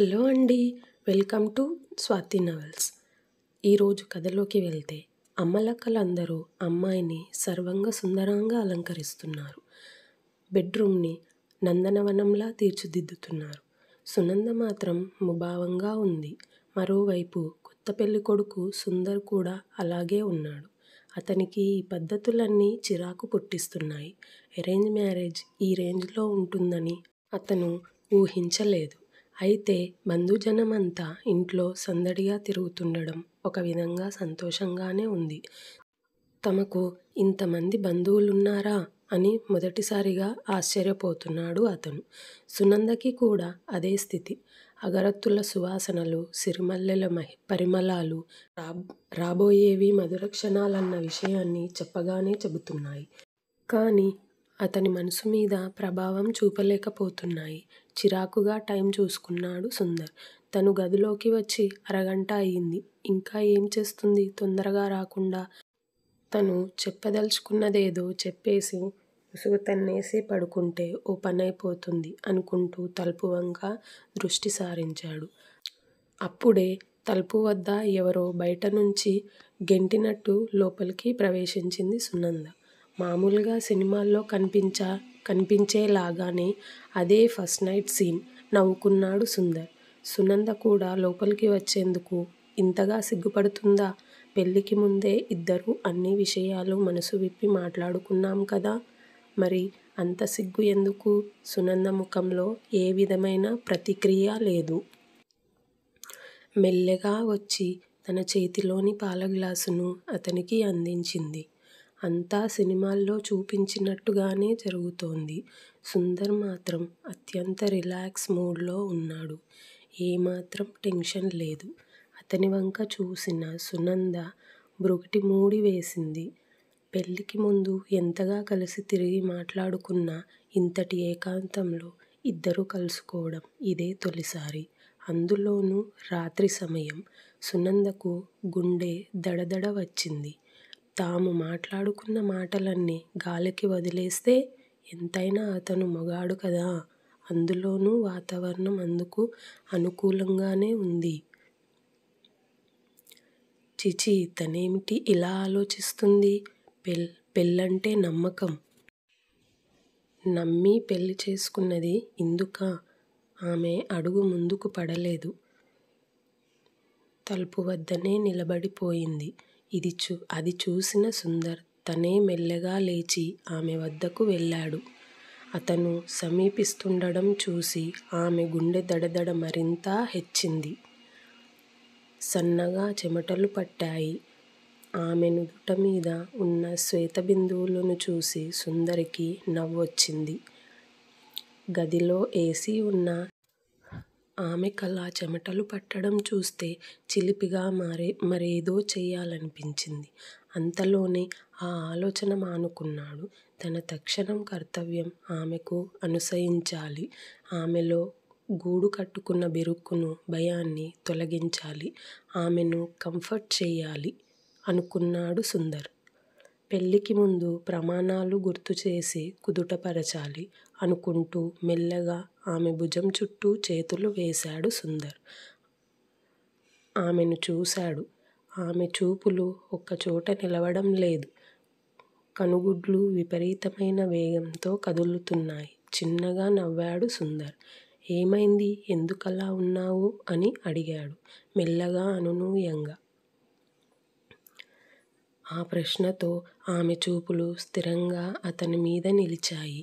Hello అండి welcome to Swathi novels ఈరోజు కథలోకి వెళ్తే అమ్మలక్కలందరూ అమ్మాయిని సర్వంగ సుందరంగా అలంకరిస్తున్నారు బెడ్రూమ్ని నందనవనంలా తీర్చిదిద్దుతున్నారు సునంద మాత్రం ముభావంగా ఉంది మరోవైపు కొత్త పెళ్లి కొడుకు సుందర్ కూడా అలాగే ఉన్నాడు అతనికి ఈ పద్ధతులన్నీ చిరాకు పుట్టిస్తున్నాయి అరేంజ్ మ్యారేజ్ ఈ రేంజ్లో ఉంటుందని అతను ఊహించలేదు అయితే బంధుజనమంతా ఇంట్లో సందడిగా తిరుగుతుండడం ఒక విధంగా సంతోషంగానే ఉంది తమకు ఇంతమంది బంధువులున్నారా అని మొదటిసారిగా ఆశ్చర్యపోతున్నాడు అతను సునందకి కూడా అదే స్థితి అగరత్తుల సువాసనలు సిరిమల్లెల మహి పరిమళాలు రా రాబోయేవి మధుర క్షణాలన్న విషయాన్ని చెప్పగానే చెబుతున్నాయి కానీ అతని మనసు మీద ప్రభావం చూపలేకపోతున్నాయి చిరాకుగా టైం చూసుకున్నాడు సుందర్ తను గదిలోకి వచ్చి అరగంట అయింది ఇంకా ఏం చేస్తుంది తొందరగా రాకుండా తను చెప్పదలుచుకున్నదేదో చెప్పేసి ముసుగు తన్నేసి పడుకుంటే ఓ పని అయిపోతుంది అనుకుంటూ తలుపు వంక దృష్టి సారించాడు అప్పుడే తలుపు వద్ద ఎవరో బయట నుంచి గెంటినట్టు లోపలికి ప్రవేశించింది సునంద మామూలుగా సినిమాల్లో కనిపించా కనిపించేలాగానే అదే ఫస్ట్ నైట్ సీన్ నవ్వుకున్నాడు సుందర్. సునంద కూడా లోపలికి వచ్చేందుకు ఇంతగా సిగ్గుపడుతుందా? పెళ్ళికి ముందే ఇద్దరు అన్ని విషయాలు మనసు విప్పి మాట్లాడుకున్నాం కదా! మరి అంత సిగ్గు ఎందుకు? సునంద ముఖంలో ఏ విధమైన ప్రతిక్రియ లేదు. మెల్లగా వచ్చి తన చేతిలోని పాల గ్లాసును అతనికి అందించింది. అంతా సినిమాల్లో చూపించినట్టుగానే జరుగుతోంది. సుందర్ మాత్రం అత్యంత రిలాక్స్ మూడ్లో ఉన్నాడు. ఏమాత్రం టెన్షన్ లేదు. అతనివంక చూసిన సునంద బ్రుగటి మూడి వేసింది. పెళ్ళికి ముందు ఎంతగా కలిసి తిరిగి మాట్లాడుకున్నా ఇంతటి ఏకాంతంలో ఇద్దరు కలుసుకోవడం ఇదే తొలిసారి. అందులోనూ రాత్రి సమయం. సునందకు గుండె దడదడ వచ్చింది. తాము మాట్లాడుకున్న మాటలన్నీ గాలికి వదిలేస్తే ఎంతైనా అతను మగాడు కదా. అందులోనూ వాతావరణం అందుకు అనుకూలంగానే ఉంది. చిచి తనేమిటి ఇలా ఆలోచిస్తుంది పెల్ పెళ్ళంటే నమ్మకం. నమ్మి పెళ్ళి చేసుకున్నది ఇందుక ఆమె అడుగు ముందుకు పడలేదు. తలుపు వద్దనే నిలబడిపోయింది. ఇది చూ అది చూసిన సుందర్ తనే మెల్లగా లేచి ఆమె వద్దకు వెళ్ళాడు అతను సమీపిస్తుండడం చూసి ఆమె గుండె దడదడ మరింత హెచ్చింది సన్నగా చెమటలు పట్టాయి ఆమె నుట మీద ఉన్న శ్వేత బిందువులను చూసి సుందరికి నవ్వొచ్చింది గదిలో ఏసీ ఉన్న ఆమె కల్లా చెమటలు పట్టడం చూస్తే చిలిపిగా మారే మరేదో చేయాలనిపించింది అంతలోనే ఆ ఆలోచన మానుకున్నాడు. తన తక్షణం కర్తవ్యం ఆమెకు అనుసయించాలి. ఆమెలో గూడు కట్టుకున్న బిరుక్కును భయాన్ని తొలగించాలి. ఆమెను కంఫర్ట్ చేయాలి అనుకున్నాడు సుందర్. పెళ్ళికి ముందు ప్రమాణాలు గుర్తు చేసి కుదుటపరచాలి. అనుకుంటూ మెల్లగా ఆమె భుజం చుట్టూ చేతులు వేశాడు సుందర్ ఆమెను చూశాడు ఆమె చూపులు ఒక్కచోట నిలవడం లేదు కనుగుడ్లు విపరీతమైన వేగంతో కదులుతున్నాయి చిన్నగా నవ్వాడు సుందర్ ఏమైంది ఎందుకలా ఉన్నావు అని అడిగాడు మెల్లగా అనునూయంగా ఆ ప్రశ్నతో ఆమె చూపులు స్థిరంగా అతని మీద నిలిచాయి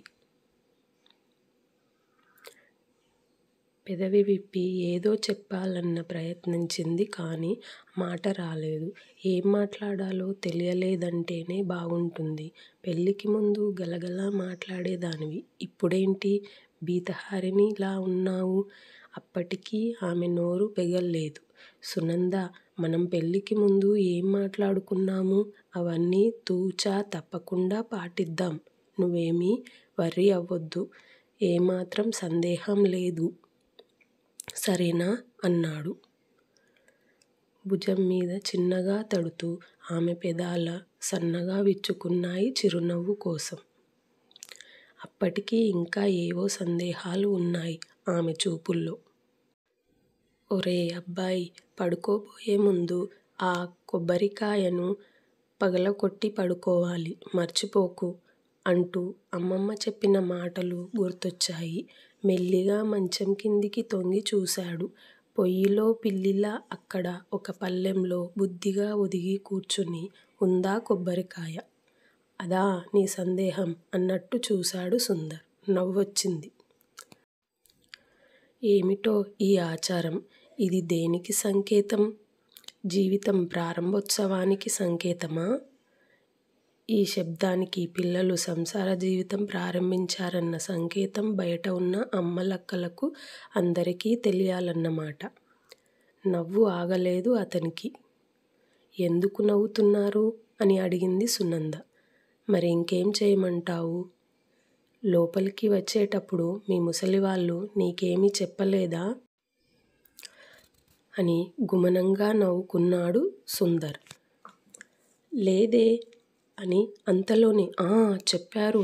పెదవి విప్పి ఏదో చెప్పాలన్న ప్రయత్నించింది కానీ మాట రాలేదు. ఏం మాట్లాడాలో తెలియలేదంటేనే బాగుంటుంది. పెళ్ళికి ముందు గలగలా మాట్లాడేదానివి. ఇప్పుడేంటి బీతహారిణిలా ఉన్నావు? అప్పటికీ ఆమె నోరు పెగల్లేదు. సునంద మనం పెళ్ళికి ముందు ఏం మాట్లాడుకున్నాము అవన్నీ తూచా తప్పకుండా పాటిద్దాం. నువ్వేమీ వర్రీ అవ్వద్దు ఏమాత్రం సందేహం లేదు. సరేనా అన్నాడు భుజం మీద చిన్నగా తడుతూ ఆమె పెదాల సన్నగా విచ్చుకున్నాయి చిరునవ్వు కోసం అప్పటికీ ఇంకా ఏవో సందేహాలు ఉన్నాయి ఆమె చూపుల్లో ఒరే అబ్బాయి పడుకోబోయే ముందు ఆ కొబ్బరికాయను పగలకొట్టి పడుకోవాలి మర్చిపోకు అంటూ అమ్మమ్మ చెప్పిన మాటలు గుర్తొచ్చాయి. మెల్లిగా మంచం కిందికి తొంగి చూశాడు. పొయ్యిలో పిల్లిలా అక్కడ ఒక పల్లెంలో బుద్ధిగా ఒదిగి కూర్చుని ఉందా కొబ్బరికాయ? అదా నీ సందేహం? అన్నట్టు చూశాడు సుందర్. నవ్వొచ్చింది. ఏమిటో ఈ ఆచారం? ఇది దేనికి సంకేతం? జీవితం ప్రారంభోత్సవానికి సంకేతమా? ఈ శబ్దానికి పిల్లలు సంసార జీవితం ప్రారంభించారన్న సంకేతం బయట ఉన్న అమ్మలక్కలకు అందరికీ తెలియాలన్నమాట నవ్వు ఆగలేదు అతనికి ఎందుకు నవ్వుతున్నారు అని అడిగింది సునంద మరి ఇంకేం చేయమంటావు లోపలికి వచ్చేటప్పుడు మీ ముసలి వాళ్ళు నీకేమీ చెప్పలేదా అని గుమనంగా నవ్వుకున్నాడు సుందర్ లేదే అని అంతలోనే ఆ చెప్పారు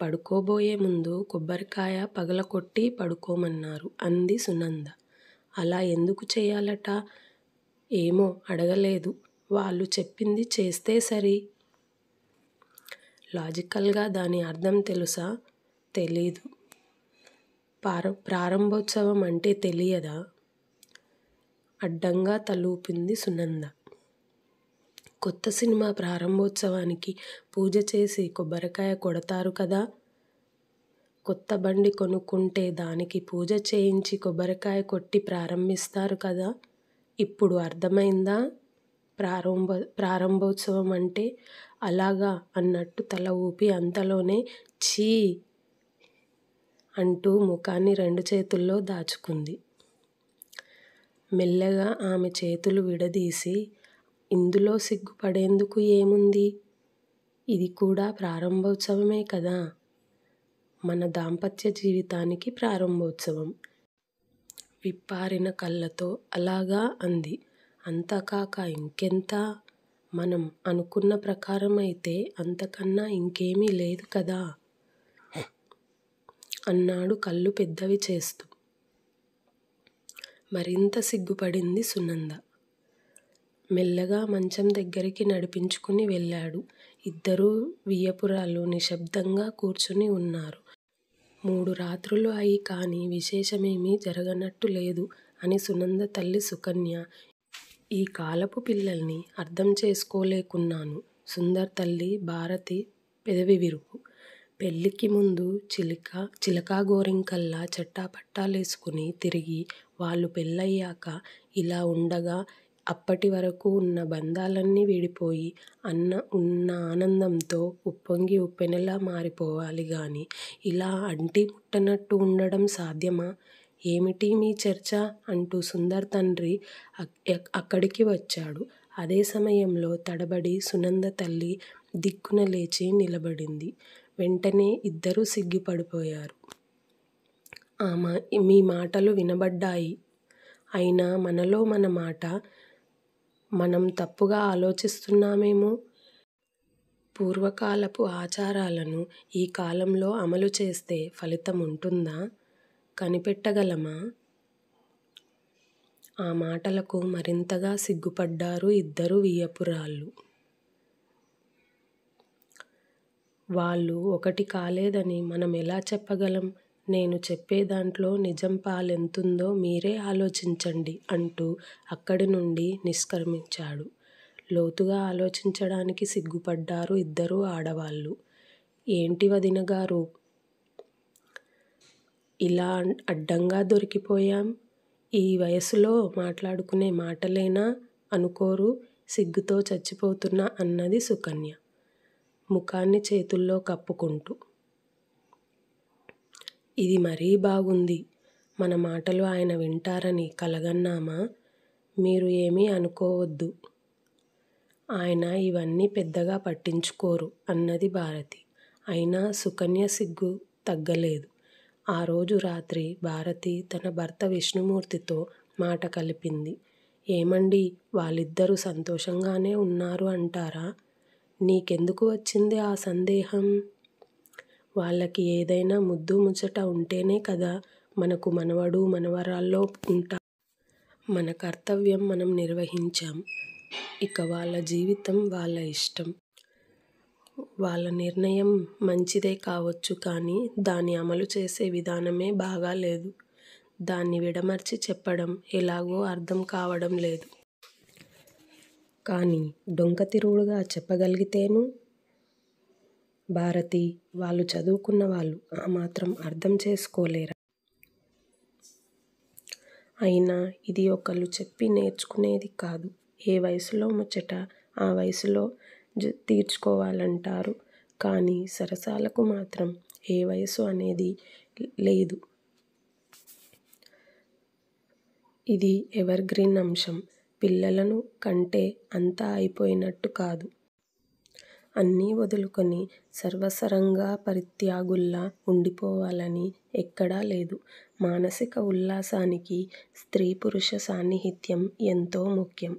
పడుకోబోయే ముందు కొబ్బరికాయ పగలకొట్టి పడుకోమన్నారు అంది సునంద అలా ఎందుకు చేయాలట ఏమో అడగలేదు వాళ్ళు చెప్పింది చేస్తే సరి లాజికల్గా దాని అర్థం తెలుసా తెలీదు పార ప్రారంభోత్సవం అంటే తెలియదా అడ్డంగా తలూపింది సునంద కొత్త సినిమా ప్రారంభోత్సవానికి పూజ చేసి కొబ్బరికాయ కొడతారు కదా కొత్త బండి కొనుక్కుంటే దానికి పూజ చేయించి కొబ్బరికాయ కొట్టి ప్రారంభిస్తారు కదా ఇప్పుడు అర్థమైందా ప్రారంభ ప్రారంభోత్సవం అంటే అలాగా అన్నట్టు తల ఊపి అంతలోనే చీ అంటూ ముఖాన్ని రెండు చేతుల్లో దాచుకుంది మెల్లగా ఆమె చేతులు విడదీసి ఇందులో సిగ్గుపడేందుకు ఏముంది ఇది కూడా ప్రారంభోత్సవమే కదా మన దాంపత్య జీవితానికి ప్రారంభోత్సవం విప్పారిన కళ్ళతో అలాగా అంది అంతకాక ఇంకెంత మనం అనుకున్న ప్రకారం అయితే అంతకన్నా ఇంకేమీ లేదు కదా అన్నాడు కళ్ళు పెద్దవి చేస్తూ మరింత సిగ్గుపడింది సునంద మెల్లగా మంచం దగ్గరికి నడిపించుకుని వెళ్ళాడు ఇద్దరూ వియ్యపురాలు నిశ్శబ్దంగా కూర్చుని ఉన్నారు మూడు రాత్రులు అయి కానీ విశేషమేమీ జరగనట్టు లేదు అని సునంద తల్లి సుకన్య ఈ కాలపు పిల్లల్ని అర్థం చేసుకోలేకున్నాను సుందర్ తల్లి భారతి పెదవి విరుపు పెళ్ళికి ముందు చిలక చిలకా గోరింకల్లా చట్టాపట్టాలేసుకుని తిరిగి వాళ్ళు పెళ్ళయ్యాక ఇలా ఉండగా అప్పటి వరకు ఉన్న బంధాలన్నీ విడిపోయి అన్న ఉన్న ఆనందంతో ఉప్పొంగి ఉప్పెనలా మారిపోవాలి కానీ ఇలా అంటి ముట్టనట్టు ఉండడం సాధ్యమా ఏమిటి మీ చర్చ అంటూ సుందర్ తండ్రి అక్కడికి వచ్చాడు అదే సమయంలో తడబడి సునంద తల్లి దిక్కున లేచి నిలబడింది వెంటనే ఇద్దరూ సిగ్గుపడిపోయారు ఆమె మీ మాటలు వినబడ్డాయి అయినా మనలో మన మాట మనం తప్పుగా ఆలోచిస్తున్నామేమో పూర్వకాలపు ఆచారాలను ఈ కాలంలో అమలు చేస్తే ఫలితం ఉంటుందా కనిపెట్టగలమా ఆ మాటలకు మరింతగా సిగ్గుపడ్డారు ఇద్దరు వియ్యపురాళ్ళు వాళ్ళు ఒకటి కాలేదని మనం ఎలా చెప్పగలం నేను చెప్పే దాంట్లో నిజం పాలెంతుందో మీరే ఆలోచించండి అంటూ అక్కడి నుండి నిష్క్రమించాడు లోతుగా ఆలోచించడానికి సిగ్గుపడ్డారు ఇద్దరు ఆడవాళ్ళు ఏంటి వదిన గారు ఇలా అడ్డంగా దొరికిపోయాం ఈ వయసులో మాట్లాడుకునే మాటలేనా అనుకోరు సిగ్గుతో చచ్చిపోతున్నా అన్నది సుకన్య ముఖాన్ని చేతుల్లో కప్పుకుంటూ ఇది మరీ బాగుంది మన మాటలు ఆయన వింటారని కలగన్నామా మీరు ఏమీ అనుకోవద్దు ఆయన ఇవన్నీ పెద్దగా పట్టించుకోరు అన్నది భారతి అయినా సుకన్య సిగ్గు తగ్గలేదు ఆ రోజు రాత్రి భారతి తన భర్త విష్ణుమూర్తితో మాట కలిపింది ఏమండి వాళ్ళిద్దరూ సంతోషంగానే ఉన్నారు అంటారా నీకెందుకు వచ్చింది ఆ సందేహం వాళ్ళకి ఏదైనా ముద్దు ముచ్చట ఉంటేనే కదా మనకు మనవడు మనవరాల్లో ఉంటాం మన కర్తవ్యం మనం నిర్వహించాం ఇక వాళ్ళ జీవితం వాళ్ళ ఇష్టం వాళ్ళ నిర్ణయం మంచిదే కావచ్చు కానీ దాన్ని అమలు చేసే విధానమే బాగాలేదు దాన్ని విడమర్చి చెప్పడం ఎలాగో అర్థం కావడం లేదు కానీ డొంక తిరుగుడుగా చెప్పగలిగితేను భారతి వాళ్ళు చదువుకున్న వాళ్ళు ఆ మాత్రం అర్థం చేసుకోలేరా అయినా ఇది ఒకళ్ళు చెప్పి నేర్చుకునేది కాదు ఏ వయసులో ముచ్చట ఆ వయసులో తీర్చుకోవాలంటారు కానీ సరసాలకు మాత్రం ఏ వయసు అనేది లేదు ఇది ఎవర్గ్రీన్ అంశం పిల్లలను కంటే అంతా అయిపోయినట్టు కాదు అన్నీ వదులుకొని సర్వసరంగా పరిత్యాగుల్లా ఉండిపోవాలని ఎక్కడా లేదు. మానసిక ఉల్లాసానికి స్త్రీ పురుష సాన్నిహిత్యం ఎంతో ముఖ్యం.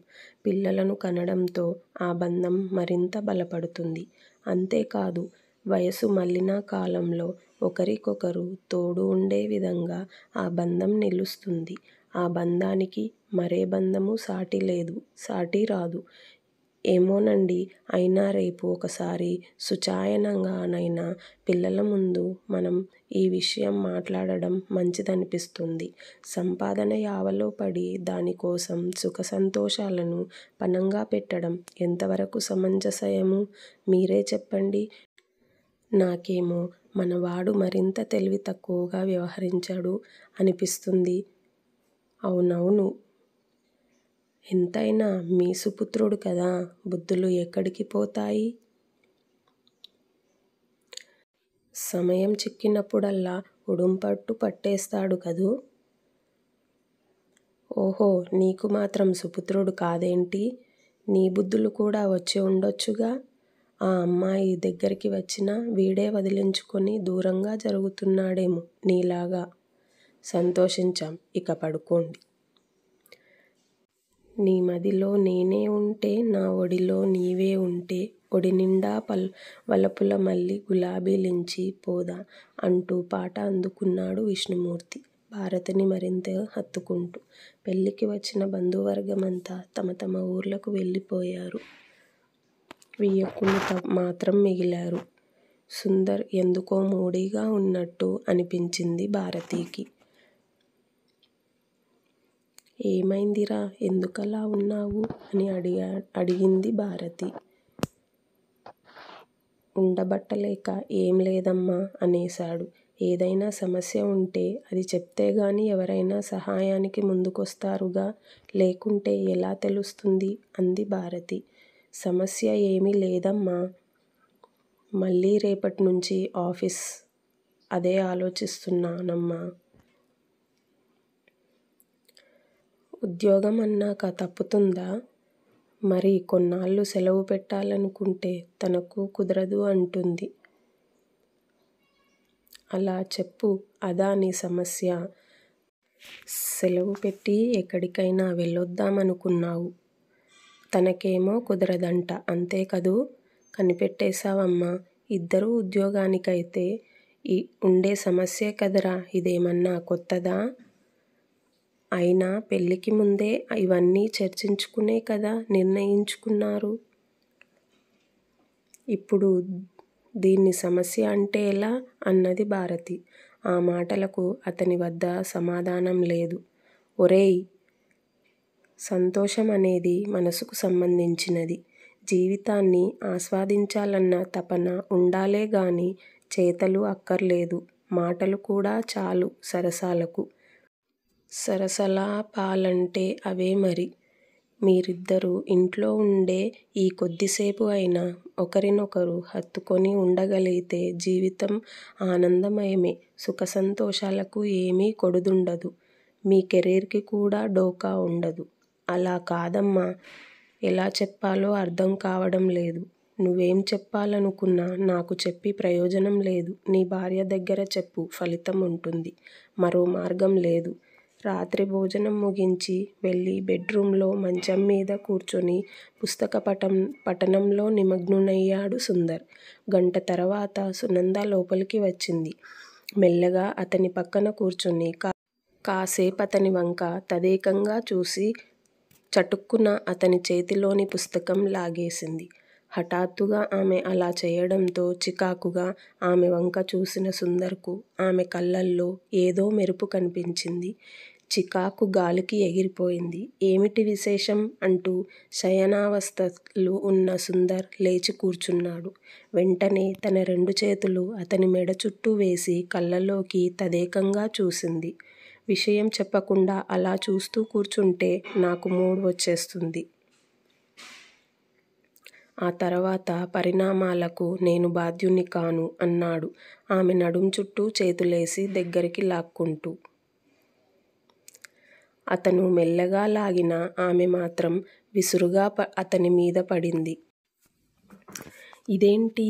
పిల్లలను కనడంతో ఆ బంధం మరింత బలపడుతుంది. అంతేకాదు వయసు మళ్ళిన కాలంలో ఒకరికొకరు తోడు ఉండే విధంగా ఆ బంధం నిలుస్తుంది. ఆ బంధానికి మరే బంధము సాటి లేదు, సాటి రాదు. ఏమోనండి అయినా రేపు ఒకసారి సుచాయనంగానైనా పిల్లల ముందు మనం ఈ విషయం మాట్లాడడం మంచిదనిపిస్తుంది. సంపాదన యావలో పడి దానికోసం సంతోషాలను పనంగా పెట్టడం ఎంతవరకు సమంజసయము మీరే చెప్పండి. నాకేమో మనవాడు మరింత తెలివి తక్కువగా వ్యవహరించాడు అనిపిస్తుంది. అవునవును ఎంతైనా మీ సుపుత్రుడు కదా బుద్ధులు ఎక్కడికి పోతాయి సమయం చిక్కినప్పుడల్లా ఉడుంపట్టు పట్టేస్తాడు కదూ ఓహో నీకు మాత్రం సుపుత్రుడు కాదేంటి నీ బుద్ధులు కూడా వచ్చి ఉండొచ్చుగా ఆ అమ్మాయి దగ్గరికి వచ్చినా వీడే వదిలించుకొని దూరంగా జరుగుతున్నాడేమో నీలాగా సంతోషించాం ఇక పడుకోండి నీ మదిలో నేనే ఉంటే నా ఒడిలో నీవే ఉంటే ఒడి నిండా పల్ వలపుల మల్లి గులాబీలించి పోదా అంటూ పాట అందుకున్నాడు విష్ణుమూర్తి భారతిని మరింత హత్తుకుంటూ పెళ్లికి వచ్చిన బంధువర్గమంతా తమ తమ ఊర్లకు వెళ్ళిపోయారు వియ్యకులు మాత్రం మిగిలారు సుందర్ ఎందుకో మూడీగా ఉన్నట్టు అనిపించింది భారతీకి ఏమైందిరా ఎందుకలా ఉన్నావు అని అడిగా అడిగింది భారతి ఉండబట్టలేక ఏం లేదమ్మా అనేశాడు ఏదైనా సమస్య ఉంటే అది చెప్తే గాని ఎవరైనా సహాయానికి ముందుకొస్తారుగా లేకుంటే ఎలా తెలుస్తుంది అంది భారతి సమస్య ఏమీ లేదమ్మా మళ్ళీ రేపటి నుంచి ఆఫీస్ అదే ఆలోచిస్తున్నానమ్మా ఉద్యోగం అన్నాక తప్పుతుందా మరి కొన్నాళ్ళు సెలవు పెట్టాలనుకుంటే తనకు కుదరదు అంటుంది అలా చెప్పు అదా నీ సమస్య సెలవు పెట్టి ఎక్కడికైనా వెళ్ళొద్దామనుకున్నావు తనకేమో కుదరదంట అంతే కదూ కనిపెట్టేశావమ్మా ఇద్దరూ ఉద్యోగానికైతే ఈ ఉండే సమస్యే కదరా ఇదేమన్నా కొత్తదా అయినా పెళ్ళికి ముందే ఇవన్నీ చర్చించుకునే కదా నిర్ణయించుకున్నారు ఇప్పుడు దీన్ని సమస్య అంటే ఎలా అన్నది భారతి ఆ మాటలకు అతని వద్ద సమాధానం లేదు ఒరేయ్ సంతోషం అనేది మనసుకు సంబంధించినది జీవితాన్ని ఆస్వాదించాలన్న తపన ఉండాలే గాని చేతలు అక్కర్లేదు మాటలు కూడా చాలు సరసాలకు సరసలా పాలంటే అవే మరి. మీరిద్దరూ ఇంట్లో ఉండే ఈ కొద్దిసేపు అయినా ఒకరినొకరు హత్తుకొని ఉండగలిగితే జీవితం ఆనందమయమే. సుఖసంతోషాలకు ఏమీ కొడుదుండదు. మీ కెరీర్కి కూడా డోకా ఉండదు అలా కాదమ్మా! ఎలా చెప్పాలో అర్థం కావడం లేదు. నువ్వేం చెప్పాలనుకున్నా నాకు చెప్పి ప్రయోజనం లేదు. నీ భార్య దగ్గర చెప్పు ఫలితం ఉంటుంది మరో మార్గం లేదు. రాత్రి భోజనం ముగించి వెళ్ళి బెడ్రూమ్లో మంచం మీద కూర్చొని పుస్తక పఠం పఠనంలో నిమగ్నునయ్యాడు సుందర్ గంట తర్వాత సునంద లోపలికి వచ్చింది మెల్లగా అతని పక్కన కూర్చొని కా కాసేపు అతని వంక తదేకంగా చూసి చటుక్కున అతని చేతిలోని పుస్తకం లాగేసింది హఠాత్తుగా ఆమె అలా చేయడంతో చికాకుగా ఆమె వంక చూసిన సుందర్కు ఆమె కళ్ళల్లో ఏదో మెరుపు కనిపించింది చికాకు గాలికి ఎగిరిపోయింది ఏమిటి విశేషం అంటూ శయనావస్థలో ఉన్న సుందర్ లేచి కూర్చున్నాడు వెంటనే తన రెండు చేతులు అతని మెడ చుట్టూ వేసి కళ్ళలోకి తదేకంగా చూసింది విషయం చెప్పకుండా అలా చూస్తూ కూర్చుంటే నాకు మూడ్ వచ్చేస్తుంది ఆ తర్వాత పరిణామాలకు నేను బాధ్యుని కాను అన్నాడు ఆమె నడుం చుట్టూ చేతులేసి దగ్గరికి లాక్కుంటూ అతను మెల్లగా లాగిన ఆమె మాత్రం విసురుగా ప అతని మీద పడింది ఇదేంటి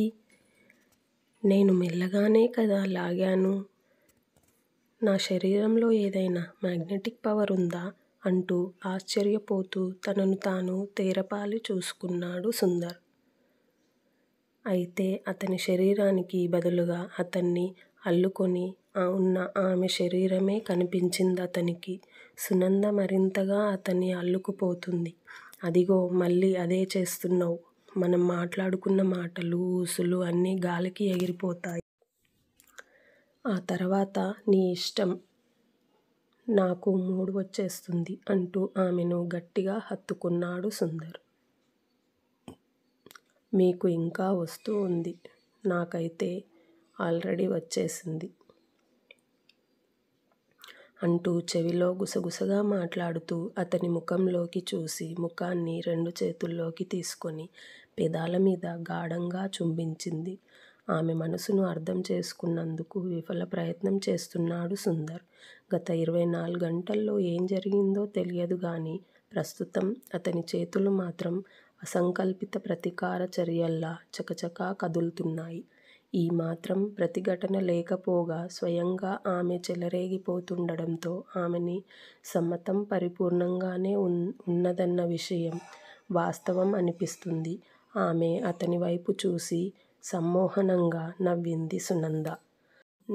నేను మెల్లగానే కదా లాగాను నా శరీరంలో ఏదైనా మ్యాగ్నెటిక్ పవర్ ఉందా అంటూ ఆశ్చర్యపోతూ తనను తాను తేరపాలి చూసుకున్నాడు సుందర్ అయితే అతని శరీరానికి బదులుగా అతన్ని అల్లుకొని ఉన్న ఆమె శరీరమే కనిపించింది అతనికి సునంద మరింతగా అతన్ని అల్లుకుపోతుంది అదిగో మళ్ళీ అదే చేస్తున్నావు మనం మాట్లాడుకున్న మాటలు, ఊసులు అన్నీ గాలికి ఎగిరిపోతాయి. ఆ తర్వాత నీ ఇష్టం. నాకు మూడు వచ్చేస్తుంది అంటూ ఆమెను గట్టిగా హత్తుకున్నాడు సుందర్. మీకు ఇంకా వస్తూ ఉంది. నాకైతే ఆల్రెడీ వచ్చేసింది. అంటూ చెవిలో గుసగుసగా మాట్లాడుతూ అతని ముఖంలోకి చూసి ముఖాన్ని రెండు చేతుల్లోకి తీసుకొని పెదాల మీద గాఢంగా చుంబించింది ఆమె మనసును అర్థం చేసుకున్నందుకు విఫల ప్రయత్నం చేస్తున్నాడు సుందర్ గత ఇరవై నాలుగు గంటల్లో ఏం జరిగిందో తెలియదు కానీ ప్రస్తుతం అతని చేతులు మాత్రం అసంకల్పిత ప్రతీకార చర్యల్లా చకచకా కదులుతున్నాయి ఈ మాత్రం ప్రతిఘటన లేకపోగా స్వయంగా ఆమె చెలరేగిపోతుండడంతో ఆమెని సమ్మతం పరిపూర్ణంగానే ఉన్ ఉన్నదన్న విషయం వాస్తవం అనిపిస్తుంది. ఆమె అతని వైపు చూసి సమ్మోహనంగా నవ్వింది సునంద.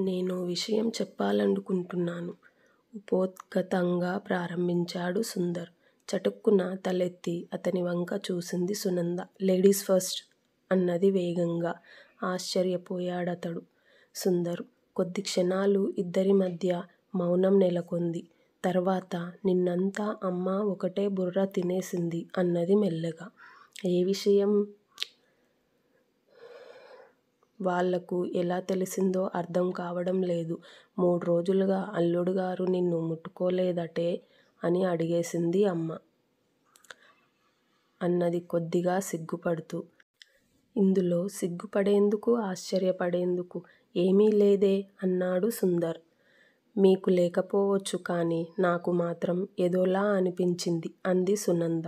నేను విషయం చెప్పాలనుకుంటున్నాను ఉపోద్గతంగా ప్రారంభించాడు సుందర్. చటుక్కున తలెత్తి అతని వంక చూసింది సునంద. Ladies first! అన్నది వేగంగా. ఆశ్చర్యపోయాడతడు. సుందర్! కొద్ది క్షణాలు ఇద్దరి మధ్య మౌనం నెలకొంది. తర్వాత నిన్నంతా అమ్మ ఒకటే బుర్ర తినేసింది అన్నది మెల్లగా. ఏ విషయం వాళ్ళకు ఎలా తెలిసిందో అర్థం కావడం లేదు. మూడు రోజులుగా అల్లుడు గారు నిన్ను ముట్టుకోలేదటే అని అడిగేసింది అమ్మ. అన్నది కొద్దిగా సిగ్గుపడుతూ. ఇందులో సిగ్గుపడేందుకు ఆశ్చర్యపడేందుకు ఏమీ లేదే అన్నాడు సుందర్. మీకు లేకపోవచ్చు కానీ నాకు మాత్రం ఏదోలా అనిపించింది అంది సునంద.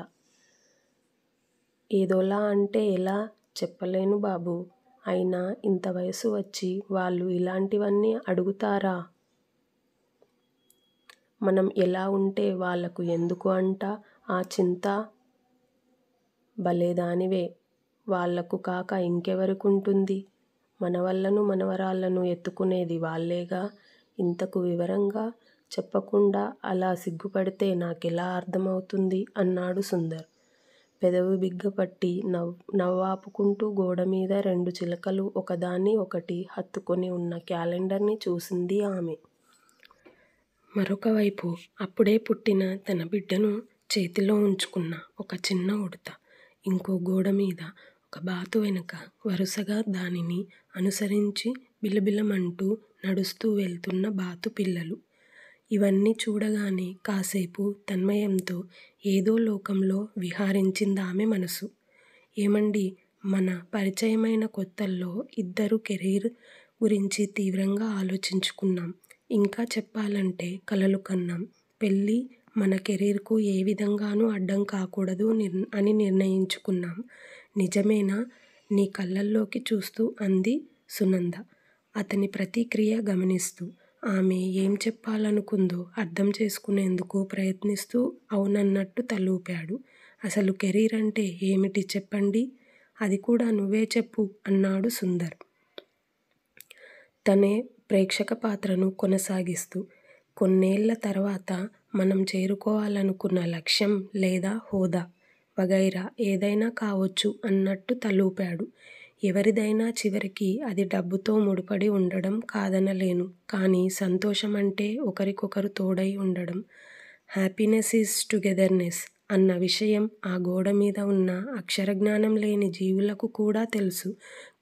ఏదోలా అంటే ఎలా? చెప్పలేను బాబు అయినా ఇంత వయసు వచ్చి వాళ్ళు ఇలాంటివన్నీ అడుగుతారా? మనం ఎలా ఉంటే వాళ్ళకు ఎందుకు అంట ఆ చింత? భలేదానివే వాళ్లకు కాక ఇంకెవరికి మన మనవళ్లను మనవరాళ్లను ఎత్తుకునేది వాళ్లేగా ఇంతకు వివరంగా చెప్పకుండా అలా సిగ్గుపడితే నాకెలా అర్థమవుతుంది అన్నాడు సుందర్ పెదవి బిగ్గపట్టి నవ్ నవ్వాపుకుంటూ గోడ మీద రెండు చిలకలు ఒకదాన్ని ఒకటి హత్తుకొని ఉన్న క్యాలెండర్ని చూసింది ఆమె మరొకవైపు అప్పుడే పుట్టిన తన బిడ్డను చేతిలో ఉంచుకున్న ఒక చిన్న ఉడత ఇంకో గోడ మీద ఒక బాతు వెనుక వరుసగా దానిని అనుసరించి బిలబిలమంటూ నడుస్తూ వెళ్తున్న బాతు పిల్లలు ఇవన్నీ చూడగానే కాసేపు తన్మయంతో ఏదో లోకంలో విహారించిందామే మనసు ఏమండి మన పరిచయమైన కొత్తల్లో ఇద్దరు కెరీర్ గురించి తీవ్రంగా ఆలోచించుకున్నాం ఇంకా చెప్పాలంటే కలలు కన్నాం పెళ్ళి మన కెరీర్కు ఏ విధంగానూ అడ్డం కాకూడదు అని నిర్ణయించుకున్నాం నిజమేనా నీ కళ్ళల్లోకి చూస్తూ అంది సునంద అతని ప్రతిక్రియ గమనిస్తూ. ఆమె ఏం చెప్పాలనుకుందో అర్థం చేసుకునేందుకు ప్రయత్నిస్తూ అవునన్నట్టు తలూపాడు. అసలు కెరీర్ అంటే ఏమిటి చెప్పండి? అది కూడా నువ్వే చెప్పు అన్నాడు సుందర్. తనే ప్రేక్షక పాత్రను కొనసాగిస్తూ. కొన్నేళ్ళ తర్వాత మనం చేరుకోవాలనుకున్న లక్ష్యం లేదా హోదా వగైరా ఏదైనా కావచ్చు అన్నట్టు తలూపాడు. ఎవరిదైనా చివరికి అది డబ్బుతో ముడిపడి ఉండడం కాదనలేను. కానీ సంతోషమంటే ఒకరికొకరు తోడై ఉండడం హ్యాపీనెస్ ఈజ్ టుగెదర్నెస్ అన్న విషయం ఆ గోడ మీద ఉన్న అక్షరజ్ఞానం లేని జీవులకు కూడా తెలుసు.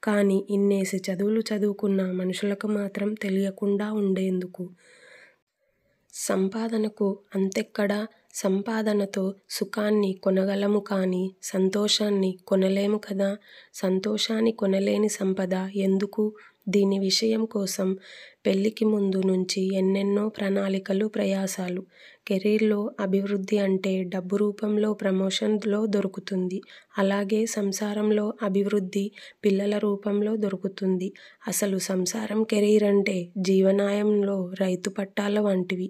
కానీ ఇన్నేసి చదువులు చదువుకున్న మనుషులకు మాత్రం తెలియకుండా ఉండేందుకు సంపాదనకు అంతెక్కడా సంపాదనతో సుఖాన్ని కొనగలము కానీ సంతోషాన్ని కొనలేము కదా సంతోషాన్ని కొనలేని సంపద ఎందుకు దీని విషయం కోసం పెళ్ళికి ముందు నుంచి ఎన్నెన్నో ప్రణాళికలు ప్రయాసాలు కెరీర్లో అభివృద్ధి అంటే డబ్బు రూపంలో ప్రమోషన్లో దొరుకుతుంది అలాగే సంసారంలో అభివృద్ధి పిల్లల రూపంలో దొరుకుతుంది అసలు సంసారం కెరీర్ అంటే జీవనాయంలో రైతు పట్టాల వంటివి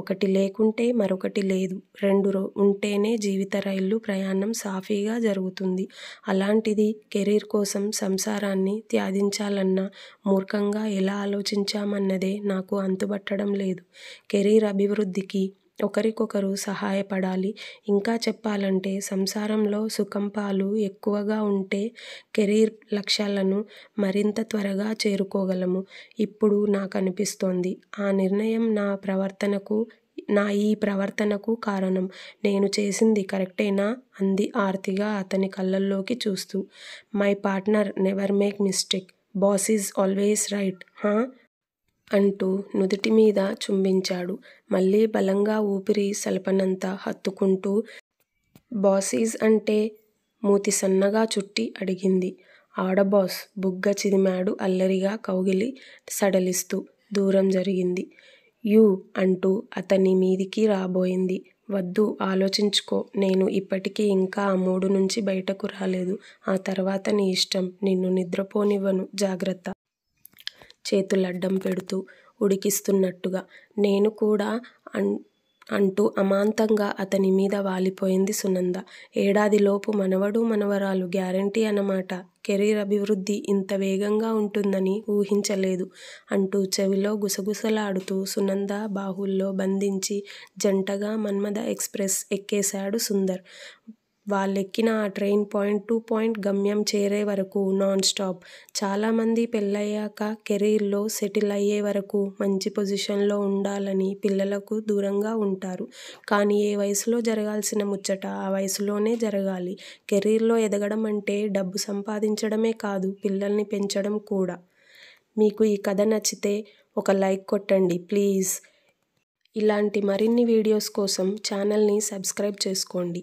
ఒకటి లేకుంటే మరొకటి లేదు రెండు రో ఉంటేనే జీవిత రైళ్ళు ప్రయాణం సాఫీగా జరుగుతుంది అలాంటిది కెరీర్ కోసం సంసారాన్ని త్యాగించాలన్నా మూర్ఖంగా ఎలా ఆలోచించాము అన్నదే నాకు అంతుబట్టడం లేదు కెరీర్ అభివృద్ధికి ఒకరికొకరు సహాయపడాలి ఇంకా చెప్పాలంటే సంసారంలో సుఖంపాలు ఎక్కువగా ఉంటే కెరీర్ లక్ష్యాలను మరింత త్వరగా చేరుకోగలము ఇప్పుడు నాకు అనిపిస్తోంది ఆ నిర్ణయం నా ప్రవర్తనకు నా ఈ ప్రవర్తనకు కారణం నేను చేసింది కరెక్టేనా అంది ఆర్తిగా అతని కళ్ళల్లోకి చూస్తూ my partner never make mistake boss is always right హా అంటూ నుదుటి మీద చుంబించాడు మళ్ళీ బలంగా ఊపిరి సలపనంత హత్తుకుంటూ బాసీజ్ అంటే మూతి సన్నగా చుట్టి అడిగింది ఆడబాస్ బుగ్గ చిదిమాడు అల్లరిగా కౌగిలి సడలిస్తూ దూరం జరిగింది యూ అంటూ అతని మీదికి రాబోయింది వద్దు ఆలోచించుకో నేను ఇప్పటికీ ఇంకా ఆ మూడు నుంచి బయటకు రాలేదు ఆ తర్వాత నీ ఇష్టం నిన్ను నిద్రపోనివ్వను జాగ్రత్త చేతులు అడ్డం పెడుతూ ఉడికిస్తున్నట్టుగా నేను కూడా అన్ అంటూ అమాంతంగా అతని మీద వాలిపోయింది సునంద ఏడాదిలోపు మనవడు మనవరాలు గ్యారంటీ అన్నమాట కెరీర్ అభివృద్ధి ఇంత వేగంగా ఉంటుందని ఊహించలేదు అంటూ చెవిలో గుసగుసలాడుతూ సునంద బాహుల్లో బంధించి జంటగా మన్మద ఎక్స్ప్రెస్ ఎక్కేశాడు సుందర్ వాళ్ళెక్కిన ఆ ట్రైన్ పాయింట్ టు పాయింట్ గమ్యం చేరే వరకు నాన్ స్టాప్ చాలామంది పెళ్ళయ్యాక కెరీర్లో సెటిల్ అయ్యే వరకు మంచి పొజిషన్లో ఉండాలని పిల్లలకు దూరంగా ఉంటారు కానీ ఏ వయసులో జరగాల్సిన ముచ్చట ఆ వయసులోనే జరగాలి కెరీర్లో ఎదగడం అంటే డబ్బు సంపాదించడమే కాదు పిల్లల్ని పెంచడం కూడా మీకు ఈ కథ నచ్చితే ఒక లైక్ కొట్టండి ప్లీజ్ ఇలాంటి మరిన్ని వీడియోస్ కోసం ఛానల్ని సబ్స్క్రైబ్ చేసుకోండి